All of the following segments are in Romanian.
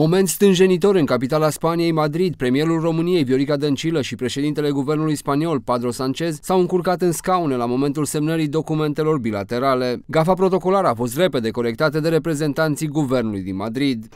Moment stânjenitor în capitala Spaniei, Madrid, premierul României Viorica Dăncilă și președintele guvernului spaniol Pedro Sanchez s-au încurcat în scaune la momentul semnării documentelor bilaterale. Gafa protocolară a fost repede corectată de reprezentanții guvernului din Madrid.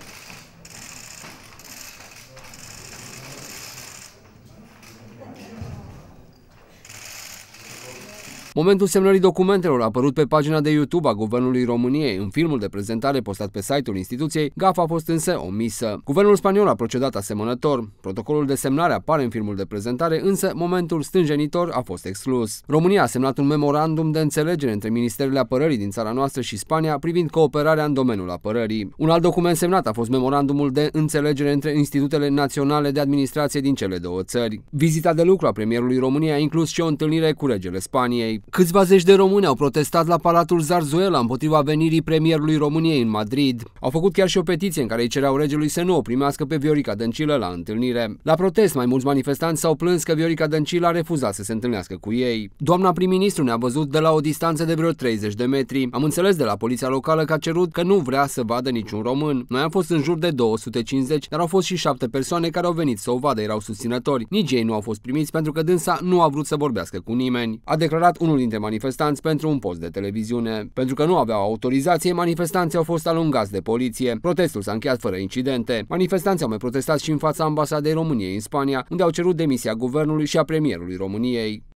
Momentul semnării documentelor a apărut pe pagina de YouTube a Guvernului României în filmul de prezentare postat pe site-ul instituției, gafa a fost însă omisă. Guvernul spaniol a procedat asemănător. Protocolul de semnare apare în filmul de prezentare, însă momentul stânjenitor a fost exclus. România a semnat un memorandum de înțelegere între Ministerele Apărării din țara noastră și Spania privind cooperarea în domeniul apărării. Un alt document semnat a fost memorandumul de înțelegere între institutele naționale de administrație din cele două țări. Vizita de lucru a premierului României a inclus și o întâlnire cu regele Spaniei. Madrid. Câțiva zeci de români au protestat la Palatul Zarzuela împotriva venirii premierului României în Madrid. Au făcut chiar și o petiție în care îi cereau regelui să nu o primească pe Viorica Dăncilă la întâlnire. La protest, mai mulți manifestanți s-au plâns că Viorica Dăncilă a refuzat să se întâlnească cu ei. Doamna prim-ministru ne-a văzut de la o distanță de vreo 30 de metri. Am înțeles de la poliția locală că a cerut că nu vrea să vadă niciun român. Noi am fost în jur de 250, dar au fost și șapte persoane care au venit să o vadă, erau susținători. Nici ei nu au fost primiți pentru că dânsa nu a vrut să vorbească cu nimeni. A declarat unul unul dintre manifestanți pentru un post de televiziune. Pentru că nu aveau autorizație, manifestanții au fost alungați de poliție. Protestul s-a încheiat fără incidente. Manifestanții au mai protestat și în fața ambasadei României în Spania, unde au cerut demisia guvernului și a premierului României.